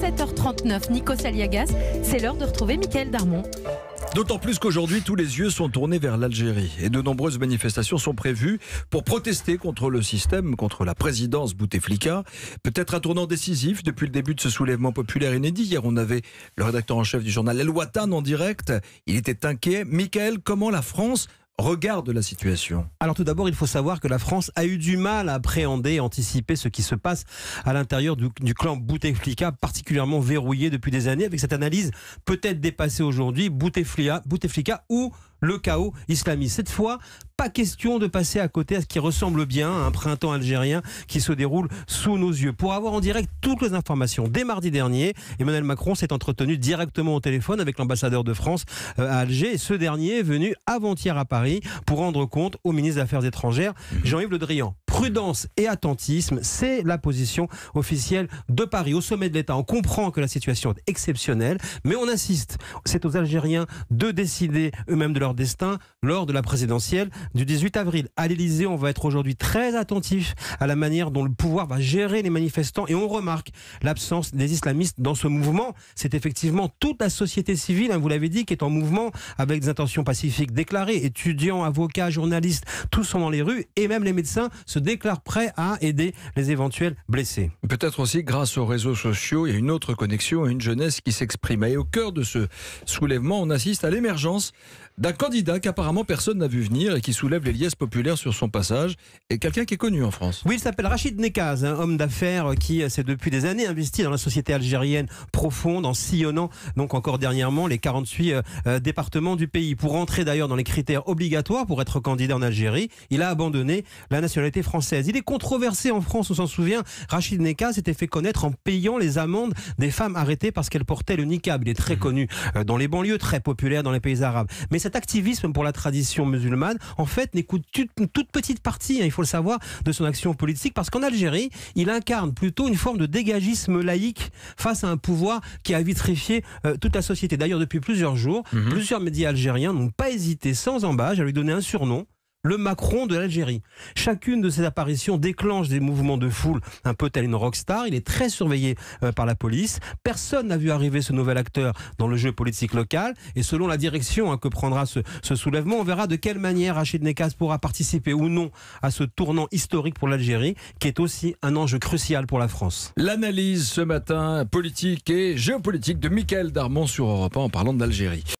7 h 39 Nico Saliagas, C'est l'heure de retrouver Mickaël Darmon. D'autant plus qu'aujourd'hui, tous les yeux sont tournés vers l'Algérie et de nombreuses manifestations sont prévues pour protester contre le système, contre la présidence Bouteflika. Peut-être un tournant décisif depuis le début de ce soulèvement populaire inédit. Hier, on avait le rédacteur en chef du journal El Watan en direct. Il était inquiet. Michael, comment la France Regarde la situation Alors tout d'abord, il faut savoir que la France a eu du mal à appréhender et anticiper ce qui se passe à l'intérieur du, clan Bouteflika, particulièrement verrouillé depuis des années, avec cette analyse peut-être dépassée aujourd'hui, Bouteflika, Bouteflika ou le chaos islamiste. Cette fois, pas question de passer à côté à ce qui ressemble bien à un printemps algérien qui se déroule sous nos yeux. Pour avoir en direct toutes les informations, dès mardi dernier, Emmanuel Macron s'est entretenu directement au téléphone avec l'ambassadeur de France euh, à Alger. ce dernier est venu avant-hier à Paris pour rendre compte au ministre des Affaires étrangères, Jean-Yves Le Drian prudence et attentisme, c'est la position officielle de Paris. Au sommet de l'État, on comprend que la situation est exceptionnelle, mais on insiste. C'est aux Algériens de décider eux-mêmes de leur destin lors de la présidentielle du 18 avril. À l'Élysée, on va être aujourd'hui très attentif à la manière dont le pouvoir va gérer les manifestants et on remarque l'absence des islamistes dans ce mouvement. C'est effectivement toute la société civile, hein, vous l'avez dit, qui est en mouvement avec des intentions pacifiques déclarées. Étudiants, avocats, journalistes, tous sont dans les rues et même les médecins se déclare prêt à aider les éventuels blessés. Peut-être aussi grâce aux réseaux sociaux, il y a une autre connexion à une jeunesse qui s'exprime. Et au cœur de ce soulèvement, on assiste à l'émergence d'un candidat qu'apparemment personne n'a vu venir et qui soulève les liesses populaires sur son passage, et quelqu'un qui est connu en France. Oui, il s'appelle Rachid Nekaz, un homme d'affaires qui s'est depuis des années investi dans la société algérienne profonde, en sillonnant donc encore dernièrement les 48 euh, euh, départements du pays. Pour entrer d'ailleurs dans les critères obligatoires pour être candidat en Algérie, il a abandonné la nationalité française. Il est controversé en France, on s'en souvient. Rachid Nekka s'était fait connaître en payant les amendes des femmes arrêtées parce qu'elles portaient le niqab. Il est très mhm. connu euh, dans les banlieues, très populaire dans les pays arabes. Mais cet activisme pour la tradition musulmane, en fait, n'écoute toute petite partie, hein, il faut le savoir, de son action politique parce qu'en Algérie, il incarne plutôt une forme de dégagisme laïque face à un pouvoir qui a vitrifié euh, toute la société. D'ailleurs, depuis plusieurs jours, mhm. plusieurs médias algériens n'ont pas hésité sans embâche à lui donner un surnom le Macron de l'Algérie. Chacune de ces apparitions déclenche des mouvements de foule un peu tel une rockstar. Il est très surveillé euh, par la police. Personne n'a vu arriver ce nouvel acteur dans le jeu politique local. Et selon la direction hein, que prendra ce, soulèvement, on verra de quelle manière Rachid Nekas pourra participer ou non à ce tournant historique pour l'Algérie, qui est aussi un enjeu crucial pour la France. L'analyse ce matin politique et géopolitique de Michael Darmon sur Europe en parlant de l'Algérie.